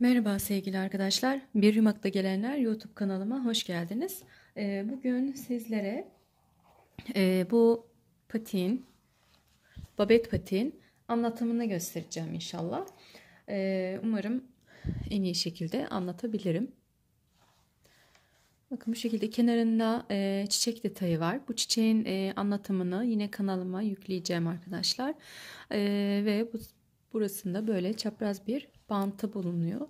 Merhaba sevgili arkadaşlar. Bir Yumak'ta gelenler YouTube kanalıma hoş geldiniz. Ee, bugün sizlere e, bu patin, babet patin anlatımını göstereceğim inşallah. Ee, umarım en iyi şekilde anlatabilirim. Bakın bu şekilde kenarında e, çiçek detayı var. Bu çiçeğin e, anlatımını yine kanalıma yükleyeceğim arkadaşlar. E, ve bu, burasında böyle çapraz bir bantı bulunuyor.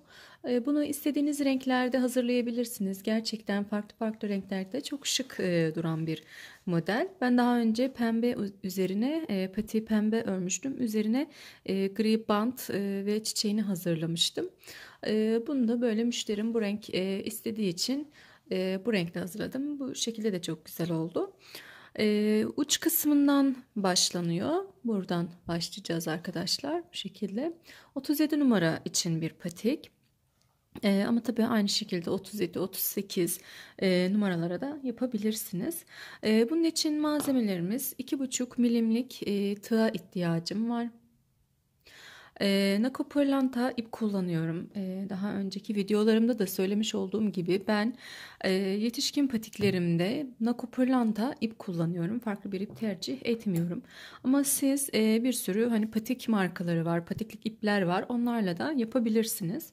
Ee, bunu istediğiniz renklerde hazırlayabilirsiniz. Gerçekten farklı farklı renklerde çok şık e, duran bir model. Ben daha önce pembe üzerine e, pati pembe örmüştüm. Üzerine e, gri bant ve çiçeğini hazırlamıştım. Bunu da böyle müşterim bu renk istediği için bu renkle hazırladım. Bu şekilde de çok güzel oldu. Ee, uç kısmından başlanıyor. Buradan başlayacağız arkadaşlar bu şekilde. 37 numara için bir patik. Ee, ama tabii aynı şekilde 37, 38 e, numaralara da yapabilirsiniz. E, bunun için malzemelerimiz 2,5 milimlik e, tığa ihtiyacım var. E, ee, Nako Pırlanta ip kullanıyorum. E, daha önceki videolarımda da söylemiş olduğum gibi ben e, yetişkin patiklerimde Nako Pırlanta ip kullanıyorum. Farklı bir ip tercih etmiyorum. Ama siz e, bir sürü hani patik markaları var, patiklik ipler var. Onlarla da yapabilirsiniz.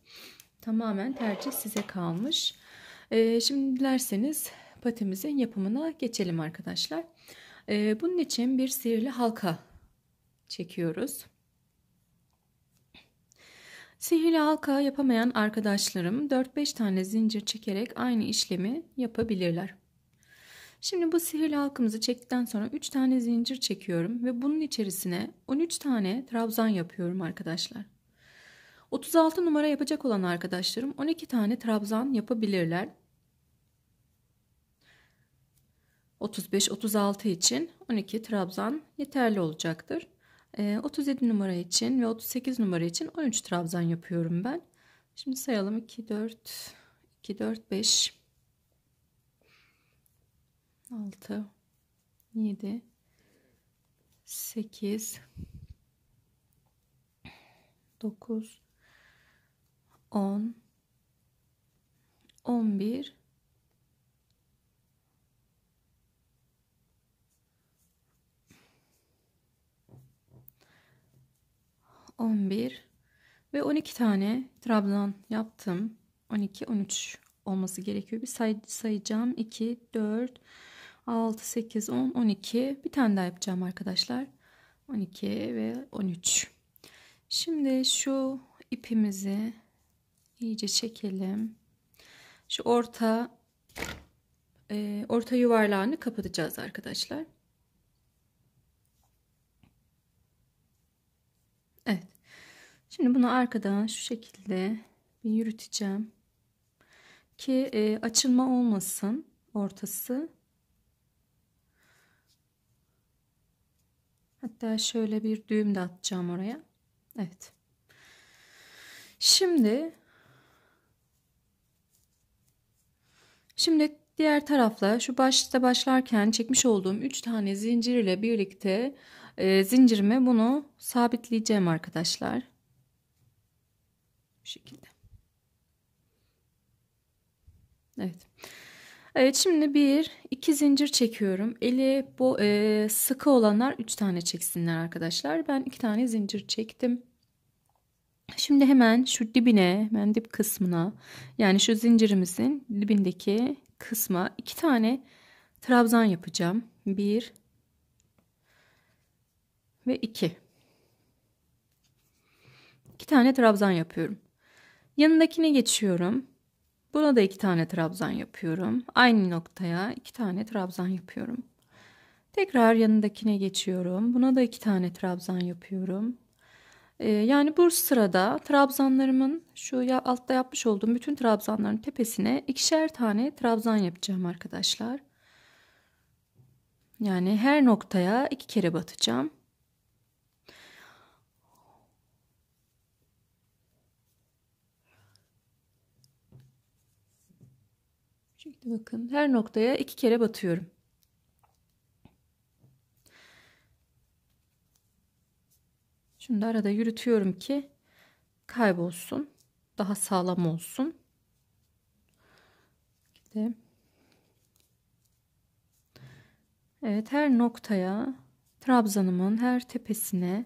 Tamamen tercih size kalmış. E, şimdi dilerseniz patimizin yapımına geçelim arkadaşlar. E, bunun için bir sihirli halka çekiyoruz. Sihirli halka yapamayan arkadaşlarım 4-5 tane zincir çekerek aynı işlemi yapabilirler. Şimdi bu sihirli halkamızı çektikten sonra 3 tane zincir çekiyorum ve bunun içerisine 13 tane trabzan yapıyorum arkadaşlar. 36 numara yapacak olan arkadaşlarım 12 tane trabzan yapabilirler. 35-36 için 12 trabzan yeterli olacaktır. 37 ee, numara için ve 38 numara için 13 trabzan yapıyorum ben. Şimdi sayalım 2 4 2 4 5 6 7 8 9 10 11 11 ve 12 tane trabzan yaptım. 12, 13 olması gerekiyor. Bir say sayacağım. 2, 4, 6, 8, 10, 12. Bir tane daha yapacağım arkadaşlar. 12 ve 13. Şimdi şu ipimizi iyice çekelim. Şu orta e, orta yuvarlağını kapatacağız arkadaşlar. Evet. Şimdi bunu arkadan şu şekilde bir yürüteceğim. Ki e, açılma olmasın ortası. Hatta şöyle bir düğüm de atacağım oraya. Evet. Şimdi Şimdi diğer tarafla şu başta başlarken çekmiş olduğum 3 tane zincir ile birlikte e, ee, zincirime bunu sabitleyeceğim arkadaşlar. Bu şekilde. Evet. Evet şimdi bir iki zincir çekiyorum. Eli bu e, sıkı olanlar üç tane çeksinler arkadaşlar. Ben iki tane zincir çektim. Şimdi hemen şu dibine, hemen dip kısmına yani şu zincirimizin dibindeki kısma iki tane trabzan yapacağım. Bir, ve 2. 2 tane trabzan yapıyorum. Yanındakine geçiyorum. Buna da 2 tane trabzan yapıyorum. Aynı noktaya 2 tane trabzan yapıyorum. Tekrar yanındakine geçiyorum. Buna da 2 tane trabzan yapıyorum. Ee, yani bu sırada trabzanlarımın şu ya, altta yapmış olduğum bütün trabzanların tepesine ikişer tane trabzan yapacağım arkadaşlar. Yani her noktaya iki kere batacağım. Bakın her noktaya iki kere batıyorum. Şimdi arada yürütüyorum ki kaybolsun. Daha sağlam olsun. Gidelim. Evet her noktaya trabzanımın her tepesine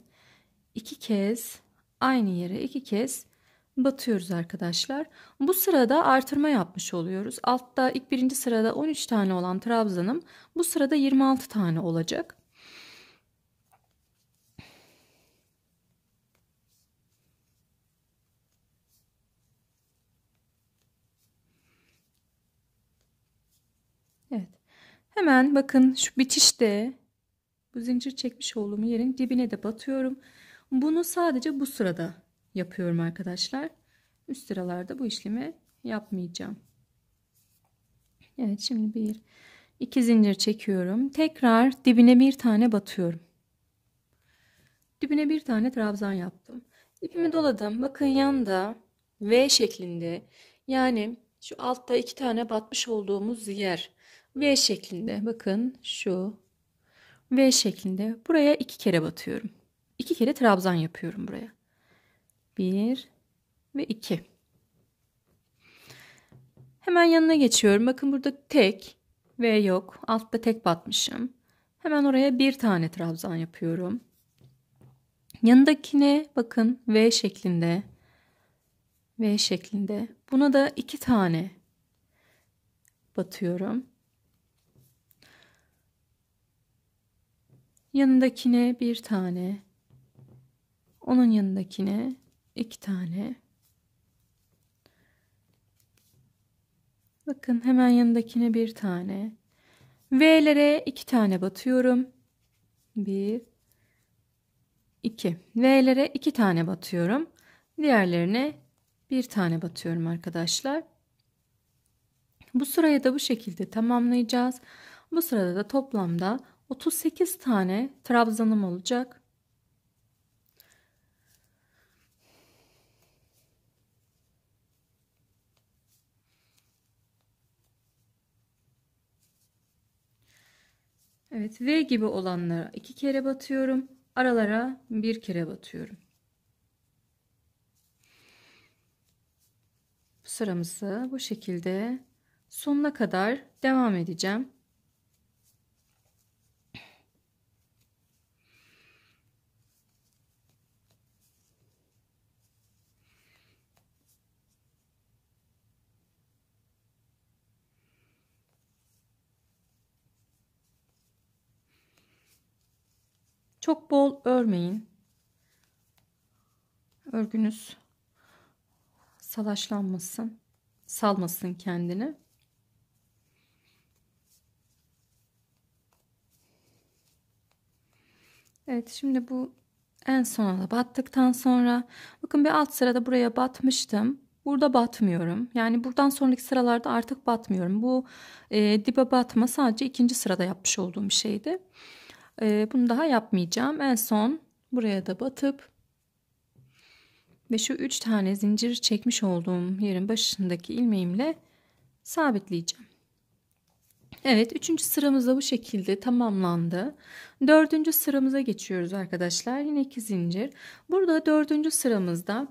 iki kez aynı yere iki kez batıyoruz arkadaşlar. Bu sırada artırma yapmış oluyoruz. Altta ilk birinci sırada 13 tane olan trabzanım bu sırada 26 tane olacak. Evet. Hemen bakın şu bitişte bu zincir çekmiş olduğum yerin dibine de batıyorum. Bunu sadece bu sırada yapıyorum arkadaşlar. Üst sıralarda bu işlemi yapmayacağım. Evet şimdi bir iki zincir çekiyorum. Tekrar dibine bir tane batıyorum. Dibine bir tane trabzan yaptım. İpimi doladım. Bakın yanda V şeklinde yani şu altta iki tane batmış olduğumuz yer V şeklinde. Bakın şu V şeklinde. Buraya iki kere batıyorum. İki kere trabzan yapıyorum buraya. 1 ve 2. Hemen yanına geçiyorum. Bakın burada tek ve yok. Altta tek batmışım. Hemen oraya bir tane trabzan yapıyorum. Yanındakine bakın V şeklinde. V şeklinde. Buna da iki tane batıyorum. Yanındakine bir tane. Onun yanındakine iki tane. Bakın hemen yanındakine bir tane. V'lere iki tane batıyorum. Bir, iki. V'lere iki tane batıyorum. Diğerlerine bir tane batıyorum arkadaşlar. Bu sırayı da bu şekilde tamamlayacağız. Bu sırada da toplamda 38 tane trabzanım olacak. Evet V gibi olanlara iki kere batıyorum. Aralara bir kere batıyorum. Bu sıramızı bu şekilde sonuna kadar devam edeceğim. Çok bol örmeyin. Örgünüz salaşlanmasın. Salmasın kendini. Evet şimdi bu en sona da battıktan sonra bakın bir alt sırada buraya batmıştım. Burada batmıyorum. Yani buradan sonraki sıralarda artık batmıyorum. Bu e, dibe batma sadece ikinci sırada yapmış olduğum bir şeydi. Ee, bunu daha yapmayacağım. En son buraya da batıp ve şu 3 tane zincir çekmiş olduğum yerin başındaki ilmeğimle sabitleyeceğim. Evet üçüncü sıramız da bu şekilde tamamlandı. Dördüncü sıramıza geçiyoruz arkadaşlar. Yine iki zincir. Burada dördüncü sıramızda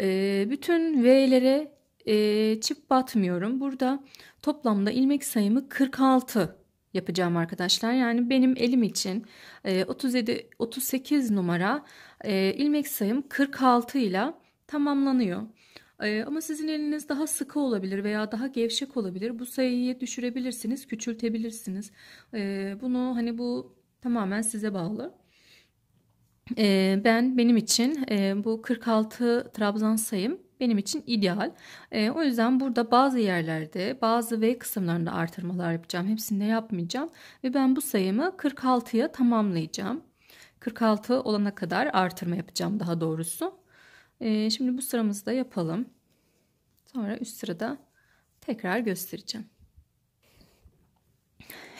e, bütün V'lere e, çift batmıyorum. Burada toplamda ilmek sayımı 46 yapacağım arkadaşlar. Yani benim elim için 37 e, 38 numara e, ilmek sayım 46 ile tamamlanıyor. E, ama sizin eliniz daha sıkı olabilir veya daha gevşek olabilir. Bu sayıyı düşürebilirsiniz, küçültebilirsiniz. Bunu hani bu tamamen size bağlı. Ben benim için bu 46 trabzan sayım benim için ideal. E, o yüzden burada bazı yerlerde bazı V kısımlarında artırmalar yapacağım. Hepsinde yapmayacağım. Ve ben bu sayımı 46'ya tamamlayacağım. 46 olana kadar artırma yapacağım daha doğrusu. E, şimdi bu sıramızı da yapalım. Sonra üst sırada tekrar göstereceğim.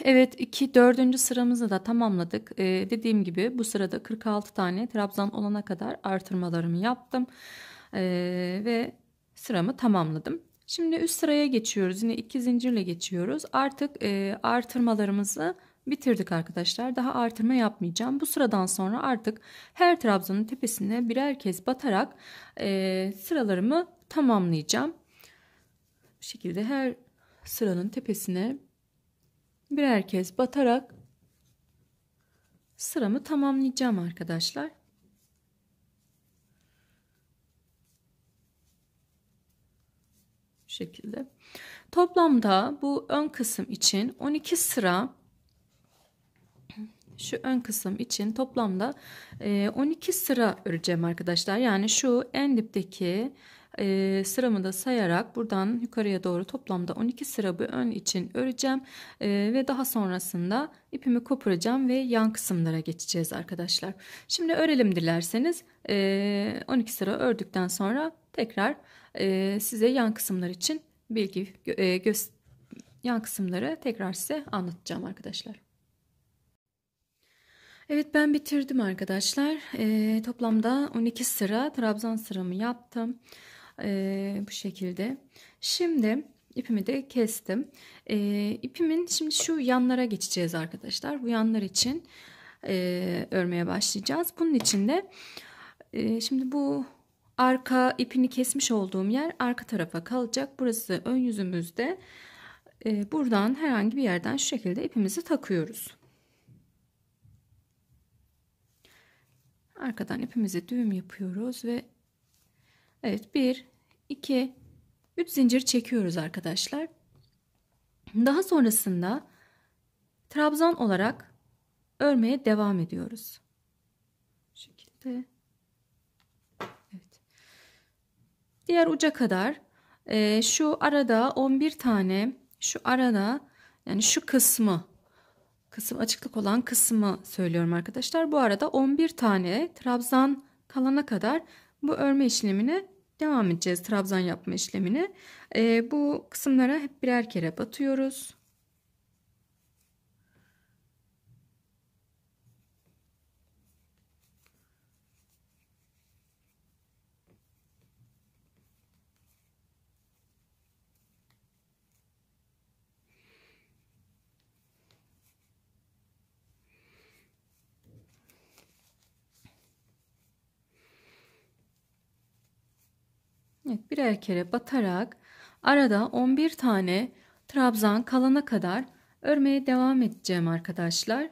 Evet 2 4. sıramızı da tamamladık. Ee, dediğim gibi bu sırada 46 tane trabzan olana kadar artırmalarımı yaptım. Ee, ve sıramı tamamladım. Şimdi üst sıraya geçiyoruz. Yine iki zincirle geçiyoruz. Artık e, artırmalarımızı bitirdik arkadaşlar. Daha artırma yapmayacağım. Bu sıradan sonra artık her trabzanın tepesine birer kez batarak e, sıralarımı tamamlayacağım. Bu şekilde her sıranın tepesine birer kez batarak sıramı tamamlayacağım arkadaşlar. şekilde. Toplamda bu ön kısım için 12 sıra şu ön kısım için toplamda 12 e, sıra öreceğim arkadaşlar. Yani şu en dipteki e, sıramı da sayarak buradan yukarıya doğru toplamda 12 sıra bu ön için öreceğim e, ve daha sonrasında ipimi koparacağım ve yan kısımlara geçeceğiz arkadaşlar. Şimdi örelim dilerseniz 12 sıra ördükten sonra tekrar e, size yan kısımlar için bilgi e, göz, yan kısımları tekrar size anlatacağım arkadaşlar. Evet ben bitirdim arkadaşlar. E, toplamda 12 sıra trabzan sıramı yaptım. E, bu şekilde. Şimdi ipimi de kestim. E, ipimin şimdi şu yanlara geçeceğiz arkadaşlar. Bu yanlar için e, örmeye başlayacağız. Bunun için de e, şimdi bu arka ipini kesmiş olduğum yer arka tarafa kalacak. Burası ön yüzümüzde. E, buradan herhangi bir yerden şu şekilde ipimizi takıyoruz. Arkadan ipimizi düğüm yapıyoruz ve evet 1 2 3 zincir çekiyoruz arkadaşlar. Daha sonrasında trabzan olarak örmeye devam ediyoruz. Bu şekilde diğer uca kadar e, şu arada 11 tane şu arada yani şu kısmı kısım açıklık olan kısmı söylüyorum arkadaşlar. Bu arada 11 tane trabzan kalana kadar bu örme işlemine devam edeceğiz. Trabzan yapma işlemini. E, bu kısımlara hep birer kere batıyoruz. Evet, birer kere batarak arada 11 tane trabzan kalana kadar örmeye devam edeceğim arkadaşlar.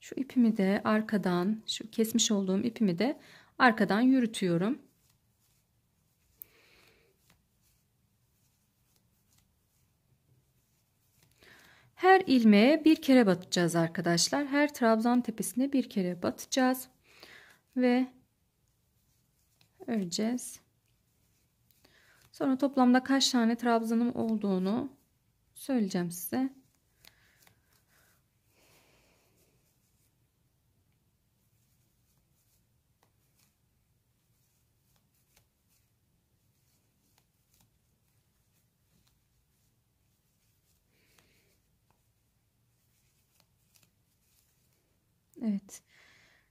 Şu ipimi de arkadan, şu kesmiş olduğum ipimi de arkadan yürütüyorum. ilmeğe bir kere batacağız arkadaşlar. Her trabzan tepesine bir kere batacağız. Ve öreceğiz. Sonra toplamda kaç tane trabzanım olduğunu söyleyeceğim size.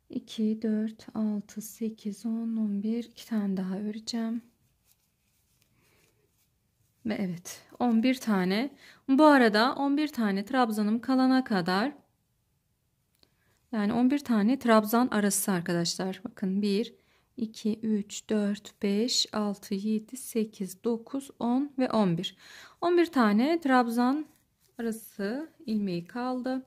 2, 4, 6, 8, 10, 11. 2 tane daha öreceğim. Ve evet 11 tane. Bu arada 11 tane trabzanım kalana kadar yani 11 tane trabzan arası arkadaşlar. Bakın 1, 2, 3, 4, 5, 6, 7, 8, 9, 10 ve 11. 11 tane trabzan arası ilmeği kaldı.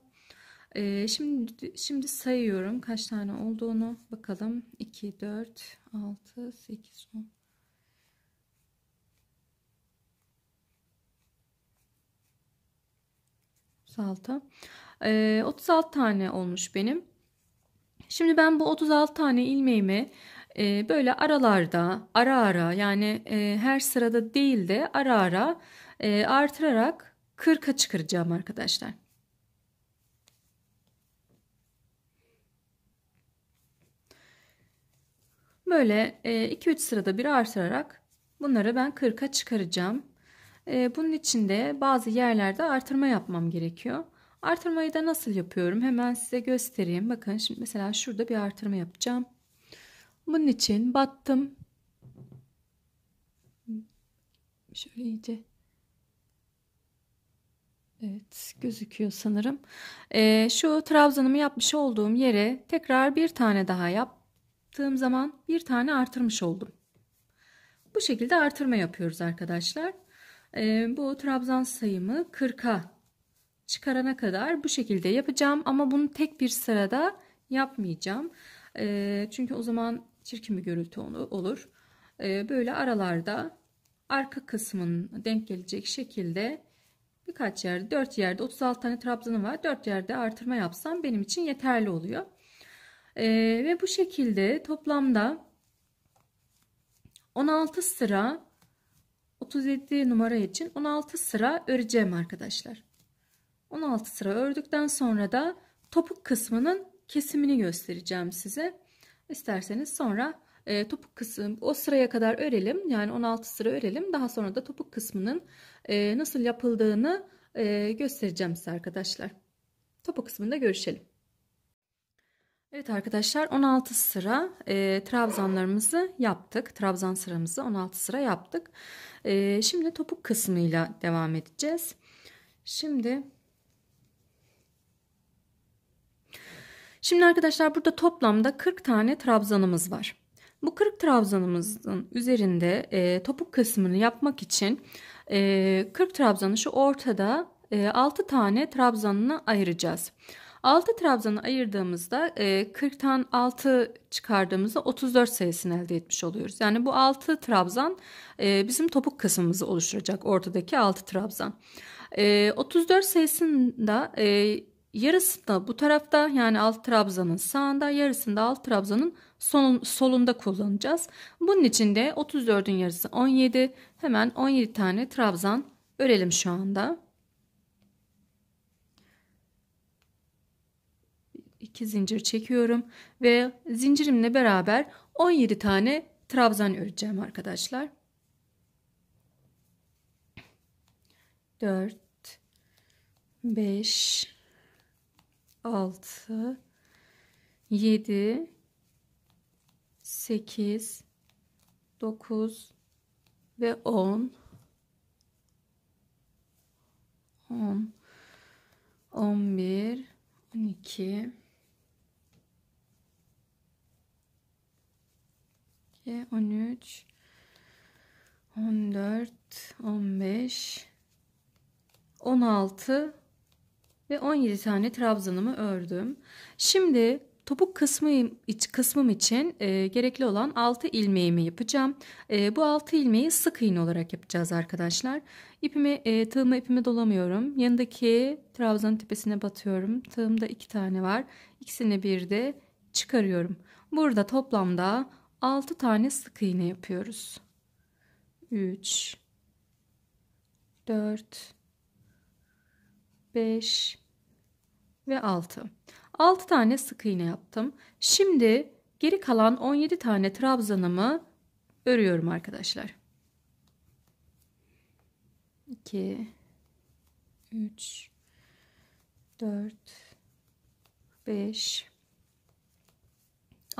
Ee, şimdi şimdi sayıyorum kaç tane olduğunu bakalım. 2 4 6 8 10 36. Ee, 36 tane olmuş benim. Şimdi ben bu 36 tane ilmeğimi e, böyle aralarda ara ara yani e, her sırada değil de ara ara e, artırarak 40'a çıkaracağım arkadaşlar. Böyle 2-3 e, sırada bir artırarak bunları ben 40'a çıkaracağım. E, bunun için de bazı yerlerde artırma yapmam gerekiyor. Artırmayı da nasıl yapıyorum hemen size göstereyim. Bakın şimdi mesela şurada bir artırma yapacağım. Bunun için battım. Şöyle iyice. Evet gözüküyor sanırım. Ee, şu trabzanımı yapmış olduğum yere tekrar bir tane daha yap yaptığım zaman bir tane artırmış oldum. Bu şekilde artırma yapıyoruz arkadaşlar. E, bu trabzan sayımı 40'a çıkarana kadar bu şekilde yapacağım. Ama bunu tek bir sırada yapmayacağım. E, çünkü o zaman çirkin bir görüntü olur. E, böyle aralarda arka kısmın denk gelecek şekilde birkaç yerde 4 yerde 36 tane trabzanım var. 4 yerde artırma yapsam benim için yeterli oluyor. E, ve bu şekilde toplamda 16 sıra 37 numara için 16 sıra öreceğim arkadaşlar. 16 sıra ördükten sonra da topuk kısmının kesimini göstereceğim size. İsterseniz sonra e, topuk kısım o sıraya kadar örelim. Yani 16 sıra örelim. Daha sonra da topuk kısmının e, nasıl yapıldığını e, göstereceğim size arkadaşlar. Topuk kısmında görüşelim. Evet arkadaşlar 16 sıra e, trabzanlarımızı yaptık. Trabzan sıramızı 16 sıra yaptık. E, şimdi topuk kısmıyla devam edeceğiz. Şimdi Şimdi arkadaşlar burada toplamda 40 tane trabzanımız var. Bu 40 trabzanımızın üzerinde e, topuk kısmını yapmak için e, 40 trabzanı şu ortada e, 6 tane trabzanını ayıracağız. 6 trabzanı ayırdığımızda e, 40'tan 6 çıkardığımızda 34 sayısını elde etmiş oluyoruz. Yani bu 6 trabzan e, bizim topuk kısmımızı oluşturacak ortadaki 6 trabzan. 34 sayısında e, e yarısında bu tarafta yani alt trabzanın sağında yarısında alt trabzanın solun, solunda kullanacağız. Bunun için de 34'ün yarısı 17 hemen 17 tane trabzan örelim şu anda. 2 zincir çekiyorum ve zincirimle beraber 17 tane trabzan öreceğim arkadaşlar. 4 5 6 7 8 9 ve 10 10 11 12 12, 13, 14, 15, 16 ve 17 tane trabzanımı ördüm. Şimdi topuk kısmı iç kısmım için e, gerekli olan 6 ilmeğimi yapacağım. E, bu 6 ilmeği sık iğne olarak yapacağız arkadaşlar. İpimi e, tığıma ipimi dolamıyorum. Yanındaki trabzanın tepesine batıyorum. Tığımda 2 tane var. İkisini bir de çıkarıyorum. Burada toplamda 6 tane sık iğne yapıyoruz. 3 4 5 ve 6. 6 tane sık iğne yaptım. Şimdi geri kalan 17 tane trabzanımı örüyorum arkadaşlar. 2 3 4 5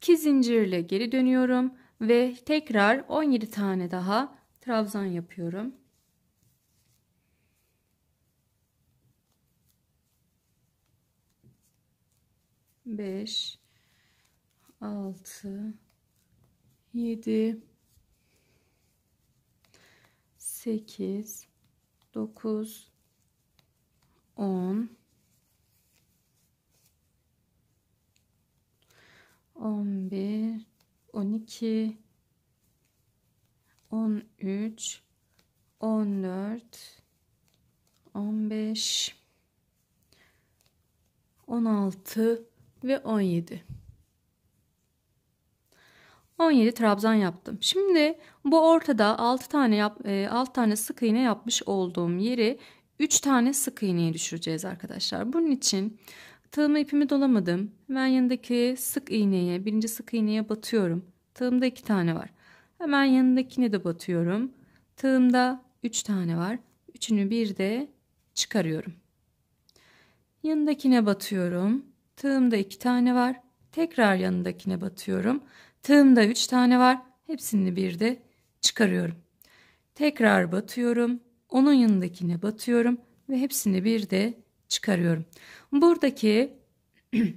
2 zincirle geri dönüyorum ve tekrar 17 tane daha trabzan yapıyorum. Beş, altı, yedi, sekiz, dokuz, on, 11 12 13 14 15 16 ve 17 17 trabzan yaptım. Şimdi bu ortada 6 tane yap, 6 e, tane sık iğne yapmış olduğum yeri 3 tane sık iğneye düşüreceğiz arkadaşlar. Bunun için Tığıma ipimi dolamadım. Hemen yanındaki sık iğneye, birinci sık iğneye batıyorum. Tığımda iki tane var. Hemen yanındakine de batıyorum. Tığımda üç tane var. Üçünü bir de çıkarıyorum. Yanındakine batıyorum. Tığımda iki tane var. Tekrar yanındakine batıyorum. Tığımda üç tane var. Hepsini bir de çıkarıyorum. Tekrar batıyorum. Onun yanındakine batıyorum ve hepsini bir de çıkarıyorum. Buradaki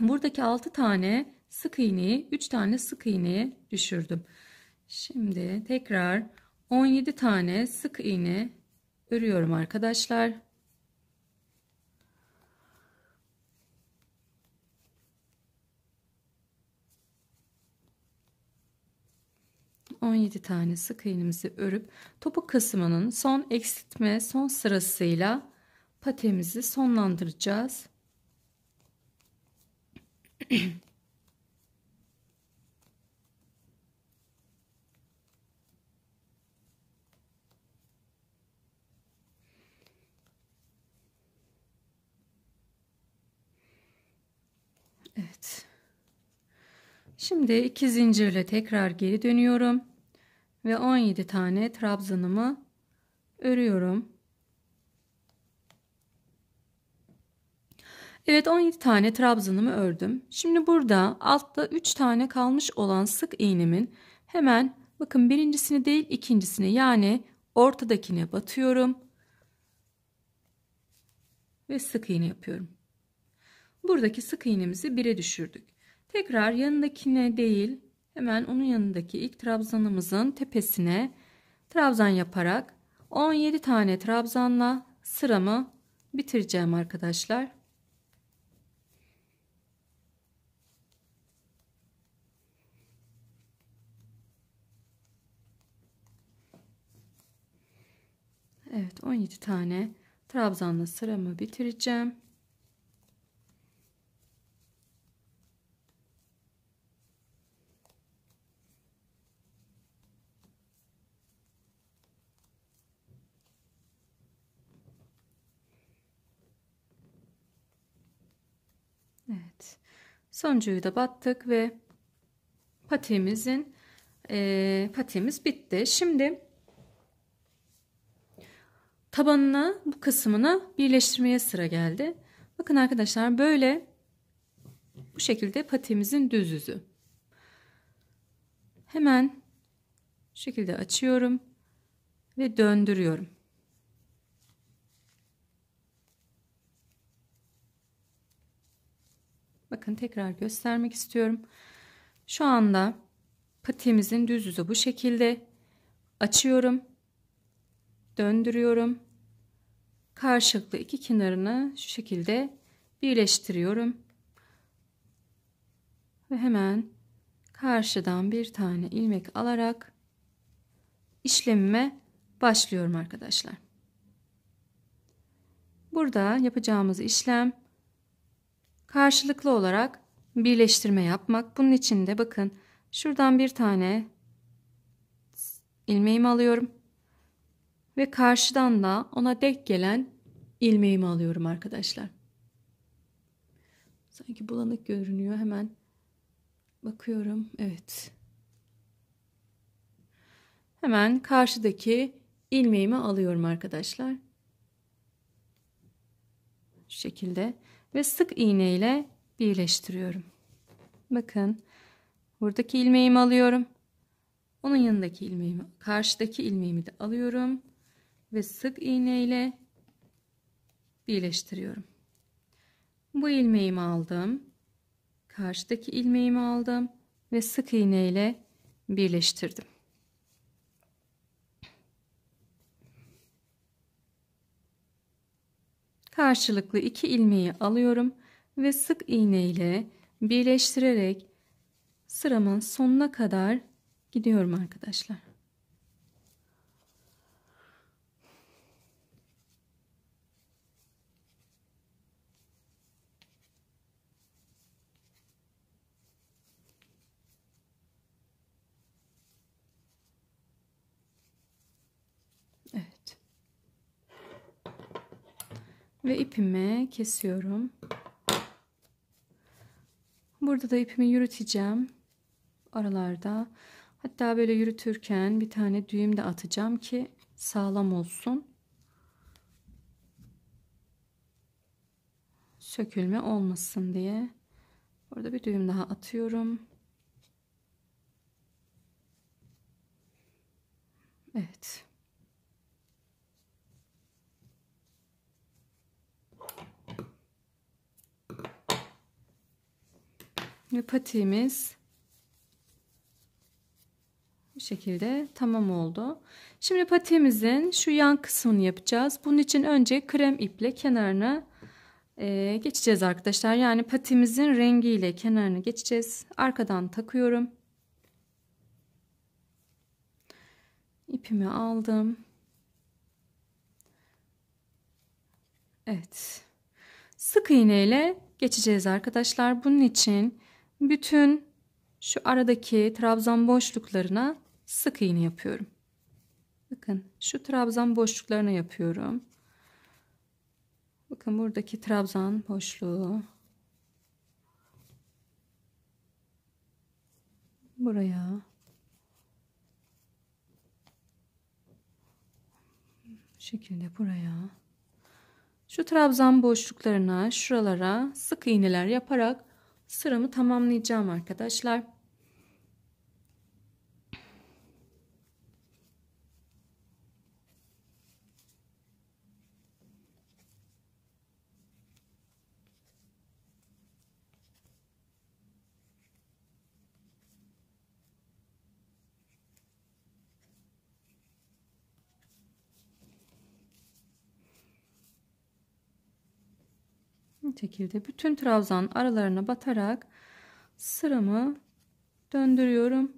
buradaki 6 tane sık iğneyi 3 tane sık iğneye düşürdüm. Şimdi tekrar 17 tane sık iğne örüyorum arkadaşlar. On yedi tane sık iğnemizi örüp topuk kısmının son eksiltme son sırasıyla patemizi sonlandıracağız. Evet. Şimdi iki zincirle tekrar geri dönüyorum ve 17 tane trabzanımı örüyorum. Evet 17 tane trabzanımı ördüm. Şimdi burada altta 3 tane kalmış olan sık iğnemin hemen bakın birincisini değil ikincisini yani ortadakine batıyorum. Ve sık iğne yapıyorum. Buradaki sık iğnemizi bire düşürdük. Tekrar yanındakine değil hemen onun yanındaki ilk trabzanımızın tepesine trabzan yaparak 17 tane trabzanla sıramı bitireceğim arkadaşlar. Evet 17 tane trabzanla sıramı bitireceğim. Evet. Sonuncuyu da battık ve patiğimizin e, patiğimiz bitti. Şimdi tabanına bu kısmını birleştirmeye sıra geldi. Bakın arkadaşlar böyle bu şekilde patemizin düz yüzü. Hemen şu şekilde açıyorum ve döndürüyorum. Bakın tekrar göstermek istiyorum. Şu anda patemizin düz yüzü bu şekilde açıyorum döndürüyorum. Karşılıklı iki kenarını şu şekilde birleştiriyorum. Ve hemen karşıdan bir tane ilmek alarak işlemime başlıyorum arkadaşlar. Burada yapacağımız işlem karşılıklı olarak birleştirme yapmak. Bunun için de bakın şuradan bir tane ilmeğimi alıyorum ve karşıdan da ona denk gelen ilmeğimi alıyorum arkadaşlar. Sanki bulanık görünüyor. Hemen bakıyorum. Evet. Hemen karşıdaki ilmeğimi alıyorum arkadaşlar. Şu şekilde ve sık iğne ile birleştiriyorum. Bakın buradaki ilmeğimi alıyorum. Onun yanındaki ilmeğimi, karşıdaki ilmeğimi de alıyorum ve sık iğne ile birleştiriyorum. Bu ilmeğimi aldım. Karşıdaki ilmeğimi aldım ve sık iğne ile birleştirdim. Karşılıklı iki ilmeği alıyorum ve sık iğne ile birleştirerek sıramın sonuna kadar gidiyorum arkadaşlar. Ve ipimi kesiyorum. Burada da ipimi yürüteceğim. Aralarda. Hatta böyle yürütürken bir tane düğüm de atacağım ki sağlam olsun. Sökülme olmasın diye. Burada bir düğüm daha atıyorum. Evet. Ve patiğimiz bu şekilde tamam oldu. Şimdi patiğimizin şu yan kısmını yapacağız. Bunun için önce krem iple kenarını e, geçeceğiz arkadaşlar. Yani patimizin rengiyle kenarını geçeceğiz. Arkadan takıyorum. İpimi aldım. Evet. Sık iğneyle geçeceğiz arkadaşlar. Bunun için bütün şu aradaki trabzan boşluklarına sık iğne yapıyorum. Bakın şu trabzan boşluklarına yapıyorum. Bakın buradaki trabzan boşluğu. Buraya. Bu şekilde buraya. Şu trabzan boşluklarına, şuralara sık iğneler yaparak sıramı tamamlayacağım arkadaşlar. Bu şekilde bütün trabzan aralarına batarak sıramı döndürüyorum.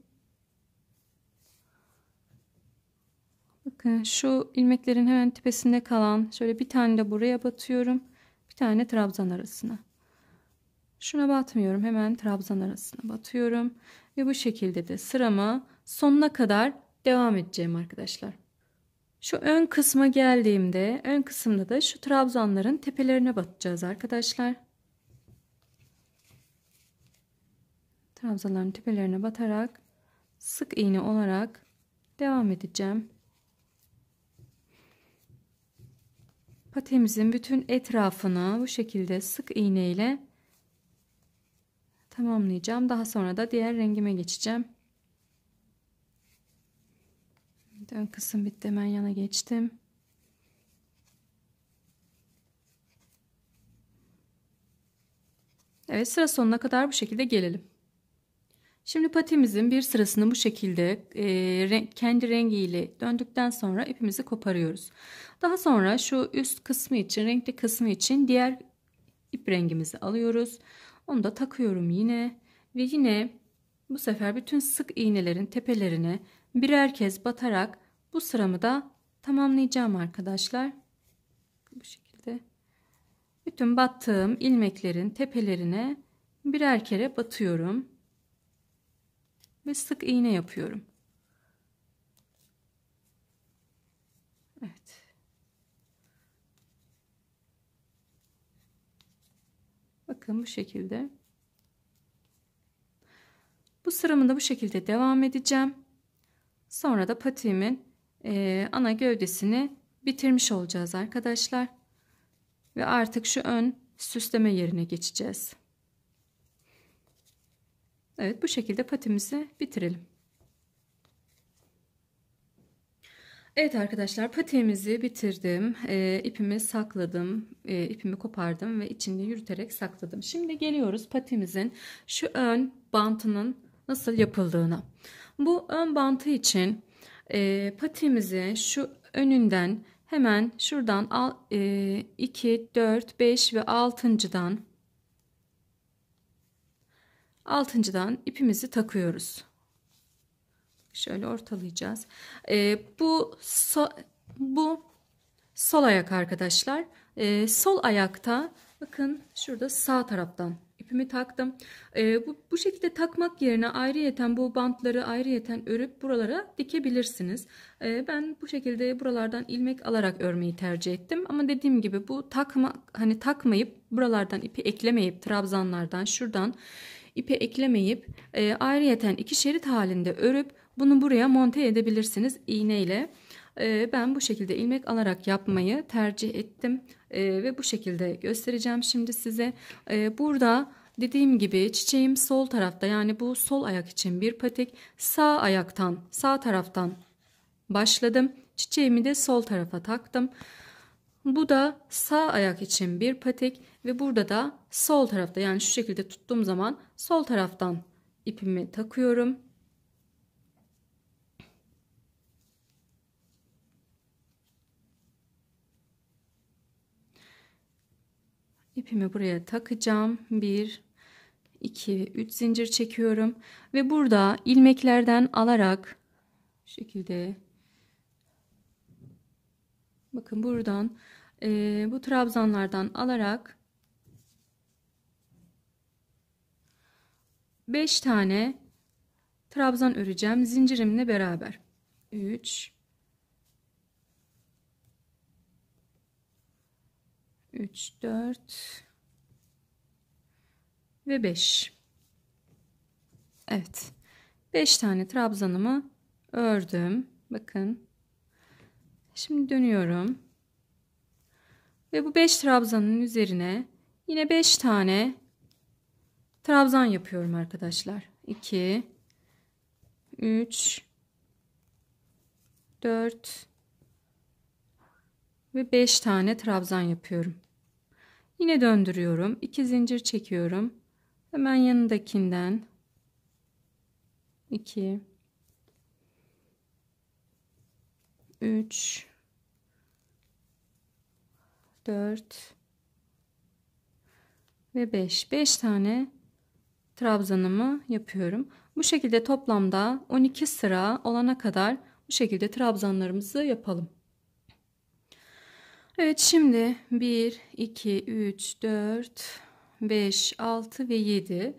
Bakın şu ilmeklerin hemen tepesinde kalan şöyle bir tane de buraya batıyorum. Bir tane trabzan arasına. Şuna batmıyorum. Hemen trabzan arasına batıyorum. Ve bu şekilde de sıramı sonuna kadar devam edeceğim arkadaşlar. Şu ön kısma geldiğimde ön kısımda da şu trabzanların tepelerine batacağız arkadaşlar. Trabzanların tepelerine batarak sık iğne olarak devam edeceğim. Patemizin bütün etrafını bu şekilde sık iğne ile tamamlayacağım. Daha sonra da diğer rengime geçeceğim. Evet ön kısım bitti hemen yana geçtim. Evet sıra sonuna kadar bu şekilde gelelim. Şimdi patimizin bir sırasını bu şekilde e, renk, kendi rengiyle döndükten sonra ipimizi koparıyoruz. Daha sonra şu üst kısmı için renkli kısmı için diğer ip rengimizi alıyoruz. Onu da takıyorum yine ve yine bu sefer bütün sık iğnelerin tepelerine birer kez batarak bu sıramı da tamamlayacağım arkadaşlar. Bu şekilde. Bütün battığım ilmeklerin tepelerine birer kere batıyorum. Ve sık iğne yapıyorum. Evet. Bakın bu şekilde. Bu sıramı da bu şekilde devam edeceğim. Sonra da patiğimin e, ana gövdesini bitirmiş olacağız arkadaşlar. Ve artık şu ön süsleme yerine geçeceğiz. Evet bu şekilde patimizi bitirelim. Evet arkadaşlar patiğimizi bitirdim. E, ipimi sakladım. E, ipimi kopardım ve içinde yürüterek sakladım. Şimdi geliyoruz patimizin şu ön bantının nasıl yapıldığına. Bu ön bantı için e, patimizi şu önünden hemen şuradan al, 2, 4, 5 ve 6.dan 6.dan ipimizi takıyoruz. Şöyle ortalayacağız. E, bu so, bu sol ayak arkadaşlar. E, sol ayakta bakın şurada sağ taraftan ipimi taktım. E, bu, bu şekilde takmak yerine ayrıyeten bu bantları ayrıyeten örüp buralara dikebilirsiniz. E, ben bu şekilde buralardan ilmek alarak örmeyi tercih ettim. Ama dediğim gibi bu takma hani takmayıp buralardan ipi eklemeyip trabzanlardan şuradan ipi eklemeyip e, ayrıyeten iki şerit halinde örüp bunu buraya monte edebilirsiniz iğneyle ee, ben bu şekilde ilmek alarak yapmayı tercih ettim ve bu şekilde göstereceğim şimdi size. burada Dediğim gibi çiçeğim sol tarafta yani bu sol ayak için bir patik. Sağ ayaktan sağ taraftan başladım. Çiçeğimi de sol tarafa taktım. Bu da sağ ayak için bir patik ve burada da sol tarafta yani şu şekilde tuttuğum zaman sol taraftan ipimi takıyorum. ipimi buraya takacağım. 1 2 ve 3 zincir çekiyorum ve burada ilmeklerden alarak şu şekilde bakın buradan e, bu trabzanlardan alarak 5 tane trabzan öreceğim zincirimle beraber 3 3, 4 ve 5. Evet. 5 tane trabzanımı ördüm. Bakın. Şimdi dönüyorum. Ve bu 5 trabzanın üzerine yine 5 tane trabzan yapıyorum arkadaşlar. 2 3 4 ve 5 tane trabzan yapıyorum. Yine döndürüyorum. 2 zincir çekiyorum. Hemen yanındakinden 2 3 4 ve 5. 5 tane trabzanımı yapıyorum. Bu şekilde toplamda 12 sıra olana kadar bu şekilde trabzanlarımızı yapalım. Evet şimdi 1, 2, 3, 4, 5, 6 ve 7. E,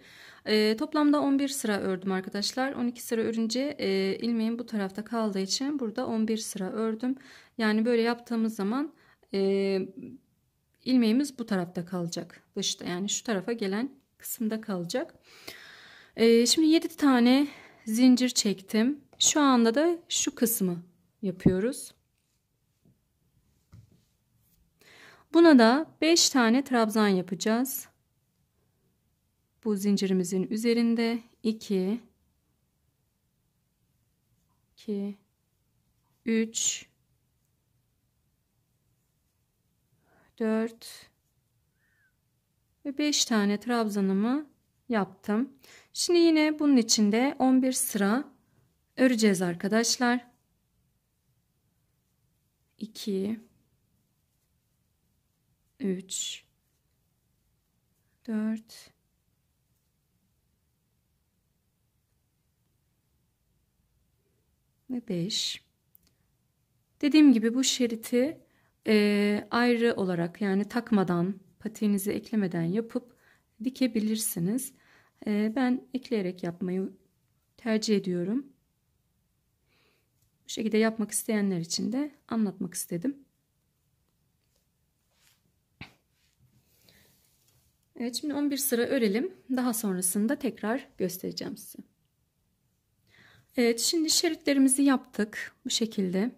ee, toplamda 11 sıra ördüm arkadaşlar. 12 sıra örünce e, ilmeğin bu tarafta kaldığı için burada 11 sıra ördüm. Yani böyle yaptığımız zaman e, ilmeğimiz bu tarafta kalacak. Dışta yani şu tarafa gelen kısımda kalacak. E, şimdi 7 tane zincir çektim. Şu anda da şu kısmı yapıyoruz. Buna da 5 tane trabzan yapacağız. Bu zincirimizin üzerinde 2 2 3 4 ve 5 tane trabzanımı yaptım. Şimdi yine bunun içinde 11 sıra öreceğiz arkadaşlar. 2 3 4 ve 5 Dediğim gibi bu şeriti e, ayrı olarak yani takmadan patiğinizi eklemeden yapıp dikebilirsiniz. E, ben ekleyerek yapmayı tercih ediyorum. Bu şekilde yapmak isteyenler için de anlatmak istedim. Evet şimdi 11 sıra örelim. Daha sonrasında tekrar göstereceğim size. Evet şimdi şeritlerimizi yaptık bu şekilde.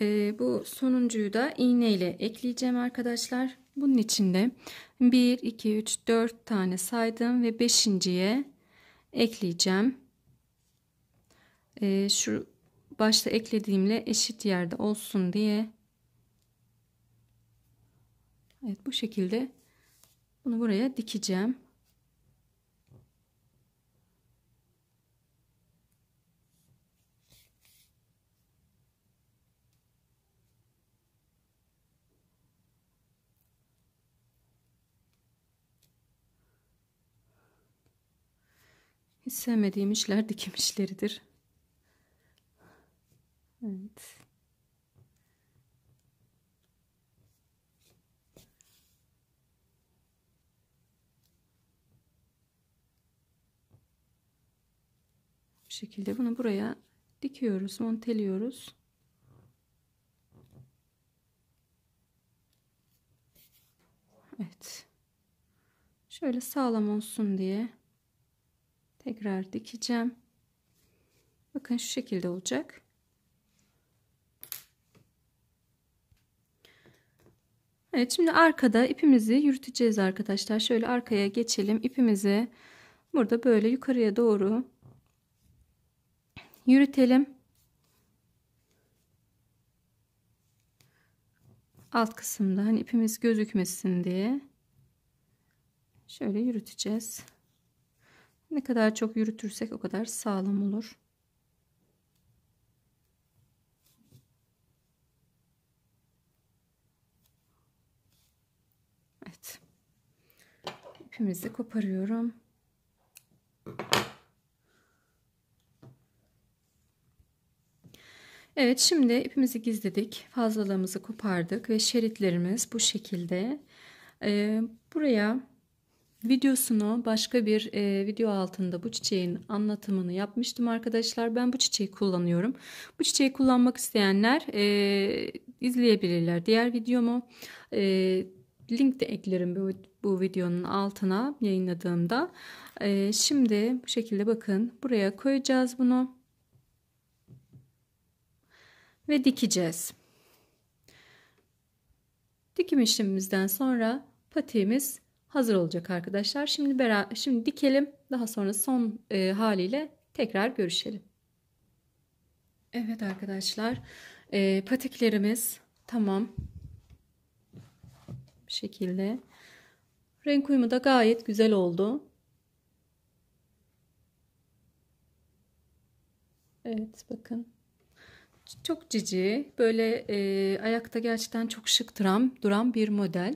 Ee, bu sonuncuyu da iğne ile ekleyeceğim arkadaşlar. Bunun içinde 1, 2, 3, 4 tane saydım ve 5.ye ekleyeceğim. Ee, şu başta eklediğimle eşit yerde olsun diye. Evet bu şekilde bunu buraya dikeceğim. Hiç sevmediğim işler dikim işleridir. Evet. şekilde bunu buraya dikiyoruz, monteliyoruz. Evet. Şöyle sağlam olsun diye tekrar dikeceğim. Bakın şu şekilde olacak. Evet şimdi arkada ipimizi yürüteceğiz arkadaşlar. Şöyle arkaya geçelim. İpimizi burada böyle yukarıya doğru yürütelim. Alt kısımda hani ipimiz gözükmesin diye şöyle yürüteceğiz. Ne kadar çok yürütürsek o kadar sağlam olur. Evet. İpimizi koparıyorum. Evet şimdi ipimizi gizledik. Fazlalığımızı kopardık ve şeritlerimiz bu şekilde. Ee, buraya videosunu başka bir e, video altında bu çiçeğin anlatımını yapmıştım arkadaşlar. Ben bu çiçeği kullanıyorum. Bu çiçeği kullanmak isteyenler e, izleyebilirler. Diğer videomu e, link de eklerim bu, bu videonun altına yayınladığımda. E, şimdi bu şekilde bakın buraya koyacağız bunu ve dikeceğiz. Dikim işlemimizden sonra patiğimiz hazır olacak arkadaşlar. Şimdi beraber şimdi dikelim. Daha sonra son e, haliyle tekrar görüşelim. Evet arkadaşlar, e, patiklerimiz tamam. Bu şekilde. Renk uyumu da gayet güzel oldu. Evet bakın. Çok cici, böyle e, ayakta gerçekten çok şık duran, duran bir model.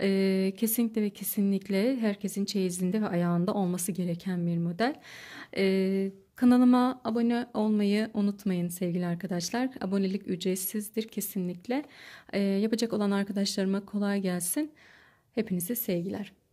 E, kesinlikle ve kesinlikle herkesin çeyizinde ve ayağında olması gereken bir model. E, kanalıma abone olmayı unutmayın sevgili arkadaşlar. Abonelik ücretsizdir kesinlikle. E, yapacak olan arkadaşlarıma kolay gelsin. Hepinize sevgiler.